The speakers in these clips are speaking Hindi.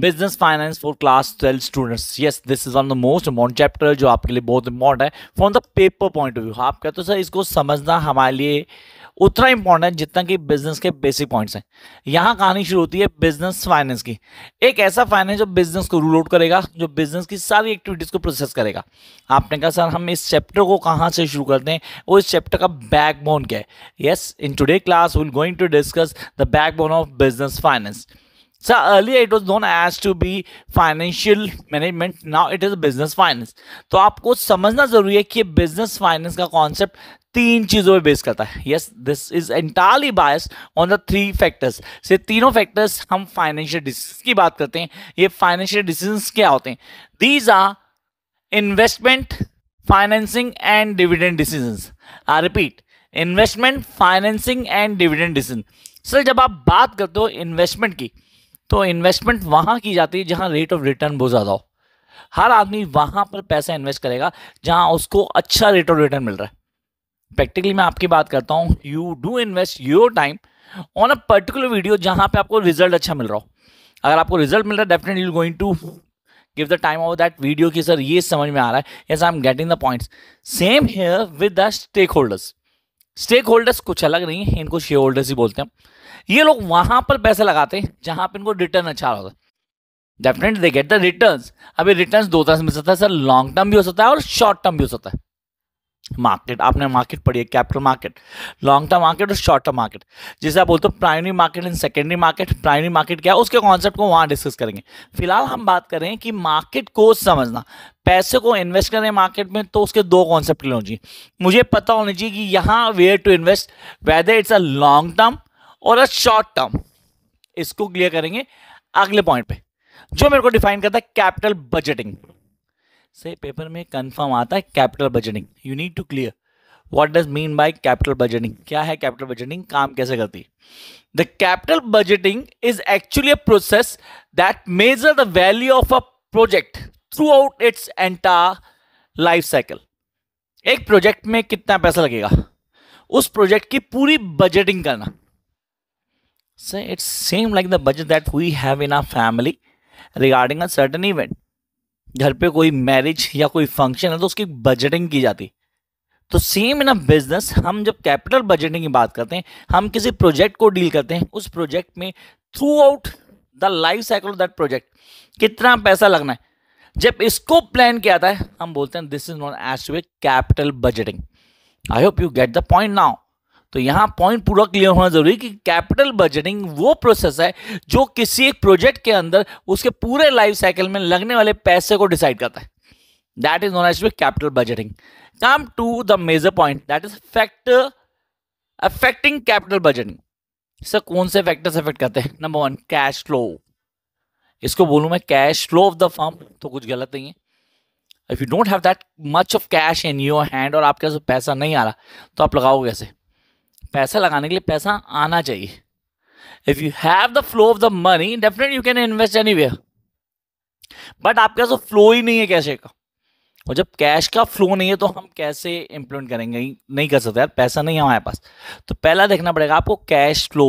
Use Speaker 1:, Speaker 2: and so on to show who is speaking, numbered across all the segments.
Speaker 1: Business finance for class twelve students yes this is one the most import chapter जो आपके लिए बहुत इंपॉर्टेंट है from the paper point of view आप कहते हो सर इसको समझना हमारे लिए उतना इंपॉर्टेंट है जितना कि बिजनेस के बेसिक पॉइंट्स हैं यहाँ कहानी शुरू होती है बिजनेस फाइनेंस की एक ऐसा फाइनेंस जो बिजनेस को रूल आउट करेगा जो बिजनेस की सारी एक्टिविटीज़ को प्रोसेस करेगा आपने कहा सर हम इस चैप्टर को कहाँ से शुरू करते हैं और इस चैप्टर का बैकबोन क्या है yes in today class will going to discuss the backbone of business finance So earlier it was known as to be financial management. Now it is business finance. तो आपको समझना जरूरी है कि business finance का concept तीन चीजों पे बेस करता है yes this is entirely bias on the three factors से तीनों फैक्टर्स हम फाइनेंशियल डिसीजन की बात करते हैं ये फाइनेंशियल डिसीजन क्या होते हैं these are investment financing and dividend decision I repeat investment financing and dividend decision sir जब आप बात करते हो इन्वेस्टमेंट की तो इन्वेस्टमेंट वहाँ की जाती है जहाँ रेट ऑफ रिटर्न बहुत ज़्यादा हो हर आदमी वहाँ पर पैसा इन्वेस्ट करेगा जहाँ उसको अच्छा रेट ऑफ रिटर्न मिल रहा है प्रैक्टिकली मैं आपकी बात करता हूँ you do invest your time on a particular video जहाँ पे आपको रिजल्ट अच्छा मिल रहा हो अगर आपको रिजल्ट मिल रहा है definitely you going to give the time of that video की सर ये समझ में आ रहा है yes I am getting the points same here with the stakeholders stakeholders कुछ अलग नहीं है इनको शेयर होल्डर्स ही बोलते हैं ये लोग वहां पर पैसा लगाते हैं जहां पर इनको रिटर्न अच्छा होता है definitely they get the return अभी रिटर्न दो तरह से मिल सकता है सर लॉन्ग टर्म भी हो सकता है और शॉर्ट टर्म भी हो सकता है मार्केट आपने मार्केट पढ़ी है capital market long term market और शॉर्ट टर्म मार्केट जिसे आप बोलते हो primary market and secondary market primary market क्या है उसके कॉन्सेप्ट को वहाँ डिस्कस करेंगे फिलहाल हम बात करें कि मार्केट को समझना पैसे को इन्वेस्ट करें मार्केट में तो उसके दो कॉन्सेप्ट लेना चाहिए मुझे पता होना चाहिए कि यहाँ where to invest whether it's a long term और अ शॉर्ट टर्म इसको क्लियर करेंगे अगले पॉइंट पर जो मेरे को डिफाइन करता है कैपिटल बजटिंग से पेपर में कंफर्म आता है capital budgeting you need to clear what does mean by capital budgeting क्या है कैपिटल बजटिंग काम कैसे करती है the capital budgeting is actually a process that measure the value of a project throughout its entire life cycle एक प्रोजेक्ट में कितना पैसा लगेगा उस प्रोजेक्ट की पूरी बजटिंग करना sir it's same like the budget that we have in our family regarding a certain event घर पे कोई मैरिज या कोई फंक्शन है तो उसकी बजटिंग की जाती तो सेम इन अ बिजनेस हम जब कैपिटल बजटिंग की बात करते हैं हम किसी प्रोजेक्ट को डील करते हैं उस प्रोजेक्ट में throughout the life cycle of that project कितना पैसा लगना है जब इसको प्लान किया जाता है हम बोलते हैं this is not as to a capital budgeting I hope you get the point now तो यहाँ पॉइंट पूरा क्लियर होना जरूरी कि कैपिटल बजटिंग वो प्रोसेस है जो किसी एक प्रोजेक्ट के अंदर उसके पूरे लाइफ साइकिल में लगने वाले पैसे को डिसाइड करता है that is known as capital budgeting come to the major point that is fact affecting capital budgeting sir कौन से फैक्टर्स अफेक्ट करते हैं नंबर वन कैश फ्लो इसको बोलूं मैं cash flow of the firm तो कुछ गलत नहीं है if you don't have that much of cash in your hand और आपके पास पैसा नहीं आ रहा तो आप लगाओगे कैसे पैसा लगाने के लिए पैसा आना चाहिए if you have the flow of the money definite you can invest any but आपके पास फ्लो ही नहीं है कैसे का और जब कैश का फ्लो नहीं है तो हम कैसे इम्प्लीमेंट करेंगे नहीं कर सकते यार पैसा नहीं है हमारे पास तो पहला देखना पड़ेगा आपको cash flow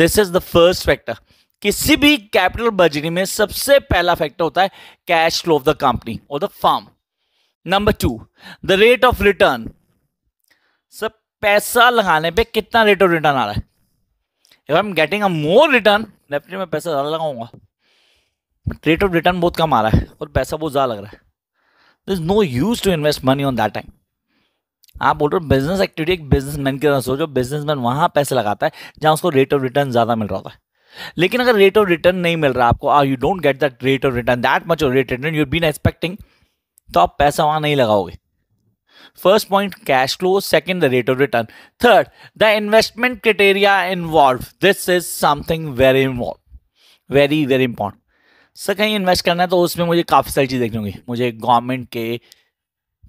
Speaker 1: this is the first factor किसी भी कैपिटल बजरी में सबसे पहला फैक्टर होता है cash flow of the company और the firm number two the rate of return सब पैसा लगाने पे कितना रेट ऑफ रिटर्न आ रहा है if I am getting a more return definitely मैं पैसा ज़्यादा लगाऊंगा बट रेट ऑफ रिटर्न बहुत कम आ रहा है और पैसा बहुत ज़्यादा लग रहा है this is no use to invest money on that time आप बोल रहे हो बिजनेस एक्टिविटी एक मैन की तरह सोचो बिजनेस मैन वहाँ पैसे लगाता है जहाँ उसको रेट ऑफ रिटर्न ज़्यादा मिल रहा होता है लेकिन अगर रेट ऑफ रिटर्न नहीं मिल रहा आपको or you don't get that rate of return that much of rate return you been expecting तो आप पैसा वहाँ नहीं लगाओगे first point cash flow second the rate of return third the investment criteria involve this is something very involve very very important sir कहीं इन्वेस्ट करना है तो उसमें मुझे काफ़ी सारी चीजें देखनी होगी मुझे गवर्नमेंट के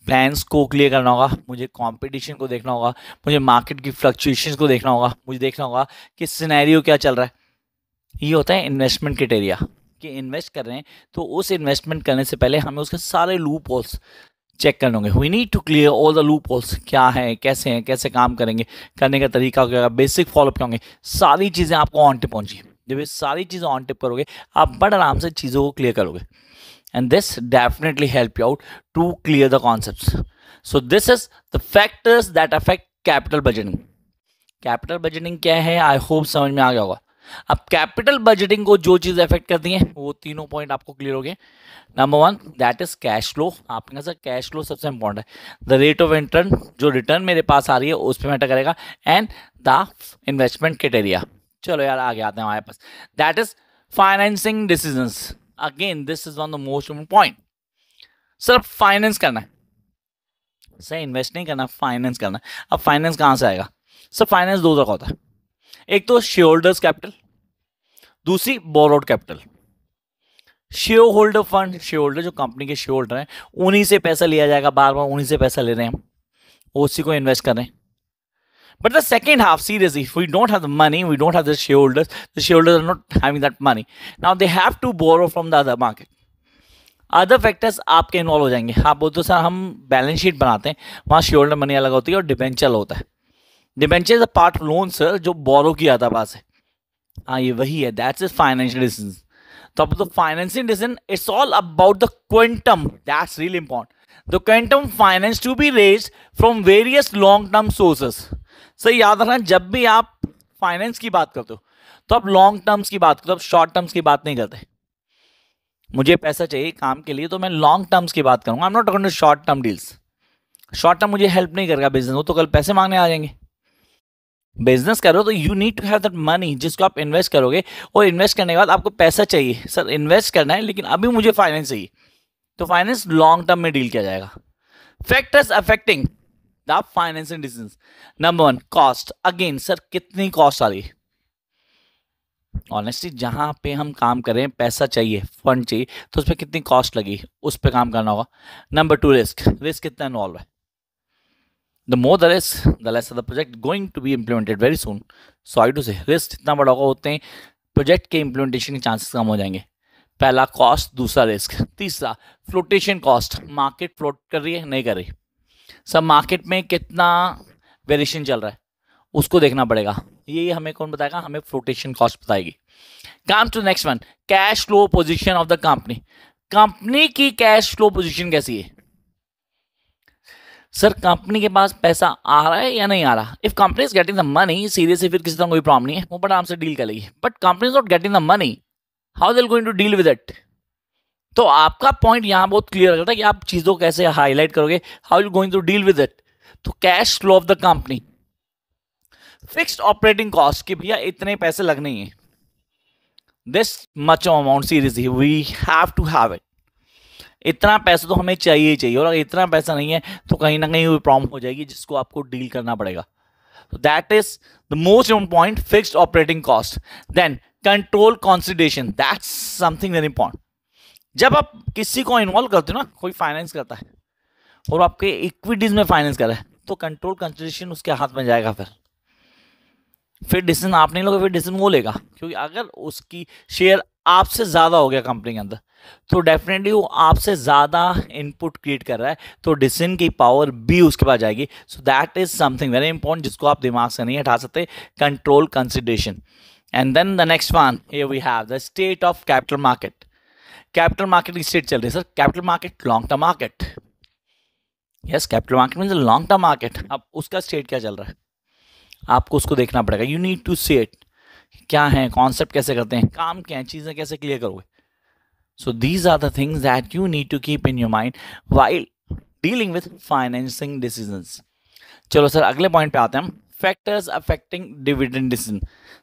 Speaker 1: प्लान्स को क्लियर करना होगा मुझे कंपटीशन को देखना होगा मुझे मार्केट की फ्लक्चुएशंस को देखना होगा मुझे देखना होगा कि सिनेरियो क्या चल रहा है ये होता है इन्वेस्टमेंट क्रिटेरिया कि इन्वेस्ट कर रहे हैं तो उस इन्वेस्टमेंट करने से पहले हमें उसके सारे लूप होल्स चेक कर लोगे we need to clear all the loopholes क्या है कैसे हैं कैसे काम करेंगे करने का तरीका क्या होगा बेसिक फॉलोअप क्या होंगे सारी चीज़ें आपको ऑन टिप पहुँची जब ये सारी चीज़ें ऑन टिप करोगे आप बड़े आराम से चीज़ों को क्लियर करोगे and this definitely help you out to clear the concept so this is the factors that affect capital budgeting capital budgeting क्या है आई होप समझ में आ गया होगा अब कैपिटल बजटिंग को जो चीज इफेक्ट करती है वो तीनों पॉइंट आपको क्लियर हो गए number one that is cash flow आपने कहा सर कैश फ्लो सबसे इंपॉर्टेंट है द रेट ऑफ इंटरन जो रिटर्न मेरे पास आ रही है उस पर मैटर करेगा एंड द इन्वेस्टमेंट क्रिटेरिया चलो यार आगे आते हैं हमारे पास that is financing decision again this is one the most point sir finance करना है सर इन्वेस्ट नहीं करना फाइनेंस करना अब फाइनेंस कहाँ से आएगा सर फाइनेंस दो तरह का होता है एक तो शेयर होल्डर्स कैपिटल दूसरी borrowed capital shareholder fund shareholder जो कंपनी के शेयर होल्डर हैं उन्हीं से पैसा लिया जाएगा बार बार उन्हीं से पैसा ले रहे हैं हम उसी को इन्वेस्ट कर रहे हैं but the second half seriously, if we don't money we don't have the share the shareholders shareholders are not having that money. Now they have to borrow from the other market. Other factors आपके इन्वॉल्व हो जाएंगे आप बोलते हो सर हम बैलेंस शीट बनाते हैं वहाँ शेयर होल्डर मनी अलग होती है और डिबेंचर होता है debenture a part loan sir जो बोरो किया था पास है हाँ ये वही है दैट्स इज फाइनेंशियल डिसीजन तो अब तो financing decision it's all about the quantum that's really important the quantum finance to be raised from various long term sources sir याद रखना जब भी आप फाइनेंस की बात करते हो तो आप लॉन्ग टर्म्स की बात करते हो आप शॉर्ट टर्म्स की बात नहीं करते मुझे पैसा चाहिए काम के लिए तो मैं लॉन्ग टर्म्स की बात करूंगा I am not to short term deals short term मुझे हेल्प नहीं करेगा बिजनेस वो तो कल पैसे मांगने आ जाएंगे बिजनेस करो तो you need to have that money जिसको आप इन्वेस्ट करोगे और इन्वेस्ट करने के बाद आपको पैसा चाहिए सर इन्वेस्ट करना है लेकिन अभी मुझे फाइनेंस चाहिए तो फाइनेंस लॉन्ग टर्म में डील किया जाएगा factors affecting the financing decision number one cost again sir कितनी कॉस्ट आ रही है ऑनेस्टली जहां पे हम काम करें पैसा चाहिए फंड चाहिए तो उस पर कितनी कॉस्ट लगी उस पर काम करना होगा नंबर टू रिस्क रिस्क कितना इन्वॉल्व है the more the less the less the project going to be implemented very soon so I do say risk जितना बड़ा होगा उतने प्रोजेक्ट के इम्प्लीमेंटेशन के चांसेस कम हो जाएंगे पहला कॉस्ट दूसरा रिस्क तीसरा फ्लोटेशन कॉस्ट मार्केट फ्लोट कर रही है नहीं कर रही सब मार्केट में कितना वेरिएशन चल रहा है उसको देखना पड़ेगा ये हमें कौन बताएगा हमें फ्लोटेशन कॉस्ट बताएगी come to next one cash flow position of the company company की कैश फ्लो पोजीशन कैसी है सर कंपनी के पास पैसा आ रहा है या नहीं आ रहा if company is getting the money serious फिर किसी तरह कोई प्रॉब्लम नहीं है वो बड़ा आराम से डील कर लेगी but company is not getting the money how they'll going to deal with it तो आपका पॉइंट यहाँ बहुत क्लियर जाता है कि आप चीज़ों को कैसे हाईलाइट करोगे how you going to deal with it तो cash flow of the company fixed operating cost की भैया इतने पैसे लगने हैं this much amount series we have to have it इतना पैसा तो हमें चाहिए ही चाहिए और अगर इतना पैसा नहीं है तो कहीं ना कहीं वो प्रॉब्लम हो जाएगी जिसको आपको डील करना पड़ेगा तो that is the most important point fixed operating cost then control consideration that's something very important जब आप किसी को इन्वॉल्व करते हो ना कोई फाइनेंस करता है और आपके इक्विटीज में फाइनेंस कर रहा है तो कंट्रोल कंसिडेशन उसके हाथ में जाएगा फिर फिर डिसीजन आप नहीं लोगे फिर डिसीजन वो लेगा क्योंकि अगर उसकी शेयर आपसे ज़्यादा हो गया कंपनी के अंदर तो डेफिनेटली वो आपसे ज़्यादा इनपुट क्रिएट कर रहा है तो डिसीजन की पावर भी उसके पास जाएगी so that is something very important जिसको आप दिमाग से नहीं हटा सकते control consideration and then the next one ये we have the state of capital market capital market की स्टेट चल रही है sir capital market long term market yes capital market mean long term market अब उसका स्टेट क्या चल रहा है आपको उसको देखना पड़ेगा you need to see it क्या हैं कॉन्सेप्ट कैसे करते हैं काम क्या हैं चीज़ें कैसे क्लियर करोगे so these are the things that you need to keep in your mind while dealing with financing decisions चलो सर अगले पॉइंट पे आते हैं हम factors affecting dividend decision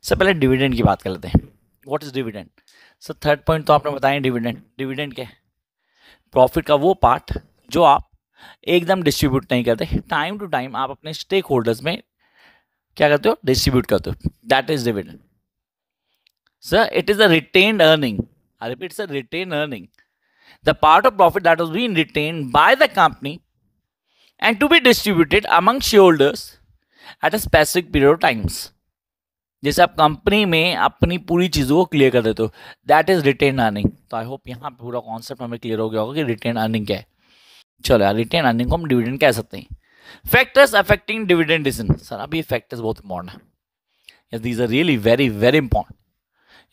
Speaker 1: sir पहले डिविडेंड की बात कर लेते हैं what is dividend sir third point तो आपने बताया डिविडेंड डिविडेंड क्या है प्रॉफिट का वो पार्ट जो आप एकदम डिस्ट्रीब्यूट नहीं करते टाइम टू टाइम आप अपने स्टेक होल्डर्स में क्या करते हो डिस्ट्रीब्यूट करते हो that is dividend Sir, it is a retained earning. I repeat, it's a retained earning. The part of profit that was being retained by the company and to be distributed among shareholders at a specific period of times जैसे आप कंपनी में अपनी पूरी चीज़ों को क्लियर कर देते हो दैट इज रिटेन अर्निंग तो आई होप यहाँ पूरा कॉन्सेप्ट हमें क्लियर हो गया होगा कि रिटेन अर्निंग क्या है चलो यार रिटेन अर्निंग को हम डिविडेंड कह सकते हैं factors affecting dividend decision sir अभी फैक्टर्स बहुत इंपॉर्टेंट है these are really very very important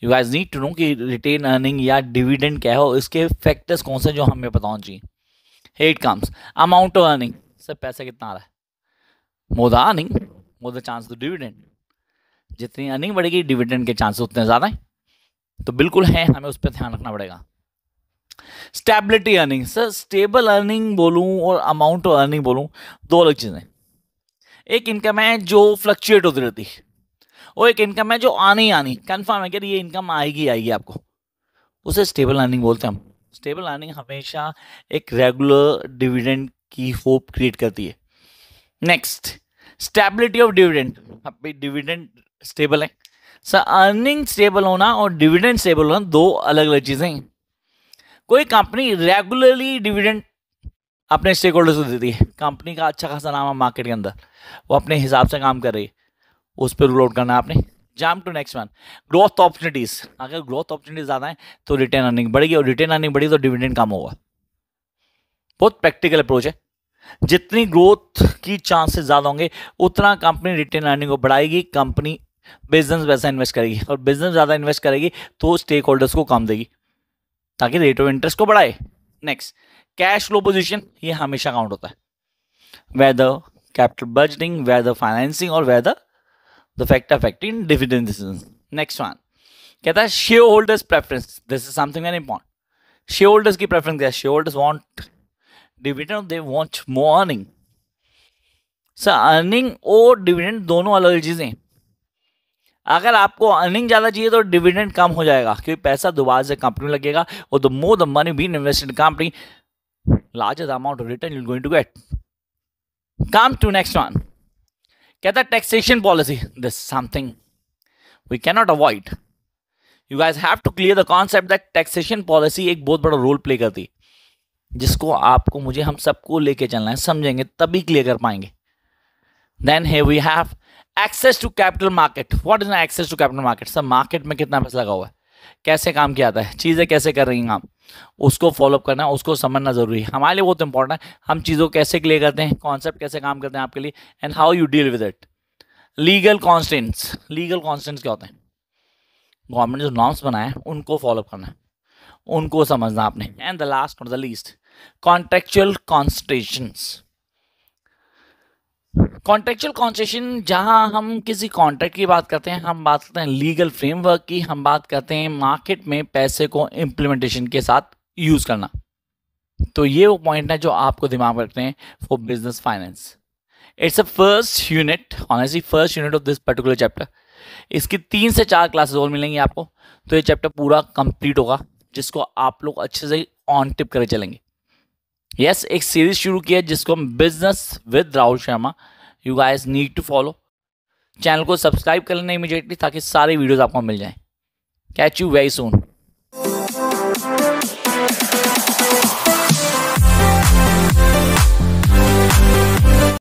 Speaker 1: you guys need to know कि रिटेन अर्निंग या डिविडेंड क्या है इसके फैक्टर्स कौन से जो हमें पता होना चाहिए comes amount of earning sir पैसा कितना आ रहा है more the earning more the chance to dividend जितनी अर्निंग बढ़ेगी डिविडेंड के चांस उतने ज़्यादा हैं तो बिल्कुल है हमें उस पर ध्यान रखना पड़ेगा stability earning sir stable earning बोलूँ और अमाउंट ऑफ अर्निंग बोलूँ दो अलग चीज़ें एक इनकम है जो फ्लक्चुएट होती रहती है वो एक इनकम है जो आनी आनी कन्फर्म है कि ये इनकम आएगी आएगी आपको उसे स्टेबल अर्निंग बोलते हैं हम स्टेबल अर्निंग हमेशा एक रेगुलर डिविडेंड की होप क्रिएट करती है नेक्स्ट स्टेबिलिटी ऑफ डिविडेंड अभी डिविडेंड स्टेबल है सर अर्निंग स्टेबल होना और डिविडेंड स्टेबल होना दो अलग अलग चीज़ें हैं कोई कंपनी रेगुलरली डिविडेंड अपने स्टेक होल्डर्स को देती है कंपनी का अच्छा खासा नाम है मार्केट के अंदर वो अपने हिसाब से काम कर रही है उस पर रूल आउट करना है आपने come to next one growth opportunities अगर ग्रोथ अपॉर्चुनिटीज़ ज़्यादा है तो रिटर्न अर्निंग बढ़ेगी और रिटर्न अर्निंग बढ़ेगी तो डिविडेंड कम होगा बहुत प्रैक्टिकल अप्रोच है जितनी ग्रोथ की चांसेस ज़्यादा होंगे उतना कंपनी रिटर्न अर्निंग को बढ़ाएगी कंपनी बिजनेस वैसा इन्वेस्ट करेगी और बिजनेस ज़्यादा इन्वेस्ट करेगी तो स्टेक होल्डर्स को कम देगी ताकि रेट ऑफ इंटरेस्ट को बढ़ाए नेक्स्ट कैश फ्लो पोजिशन ये हमेशा काउंट होता है whether capital budgeting whether financing और whether the factor affecting dividend decisions. Next one. कहता है shareholders preference this is something very important shareholders की प्रेफरेंस क्या shareholders want dividend they want more earning sir earning और डिविडेंड दोनों अलग अलग चीज़ें अगर आपको अर्निंग ज़्यादा चाहिए तो डिविडेंड कम हो जाएगा क्योंकि पैसा दोबारा से कंपनी में लगेगा और the more the money been invested company largest amount return you going to get come to next one कहता taxation policy this something we cannot avoid you guys have to clear the concept that taxation policy एक बहुत बड़ा रोल प्ले करती जिसको आपको मुझे हम सबको लेके चलना है समझेंगे तभी क्लियर कर पाएंगे देन है we have access to capital market what is access to capital market sir market में कितना पैसा लगा हुआ है कैसे काम किया जाता है चीज़ें कैसे कर रही हैं आप उसको फॉलोअप करना उसको समझना ज़रूरी है हमारे लिए बहुत इंपॉर्टेंट है हम चीज़ों को कैसे क्लियर करते हैं कॉन्सेप्ट कैसे काम करते हैं आपके लिए and how you deal with it legal constants legal constants क्या होते हैं गवर्नमेंट ने जो नॉर्म्स बनाए उनको फॉलोअप करना है उनको समझना आपने एंड द लास्ट और the least contractual constraints contractual concession जहां हम किसी कॉन्ट्रैक्ट की बात करते हैं हम बात करते हैं लीगल फ्रेमवर्क की हम बात करते हैं मार्केट में पैसे को इम्प्लीमेंटेशन के साथ यूज़ करना तो ये वो पॉइंट है जो आपको दिमाग में रखते हैं for business finance it's a first unit honestly first unit of this particular chapter इसकी तीन से चार क्लासेज और मिलेंगी आपको तो ये चैप्टर पूरा कंप्लीट होगा जिसको आप लोग अच्छे से ऑन टिप करे चलेंगे यस yes, एक सीरीज शुरू की है जिसको हम business with Rahul Sharma you guys need to follow channel को सब्सक्राइब कर लेना इमीजिएटली ताकि सारे वीडियोस आपको मिल जाएं कैच यू वेरी सून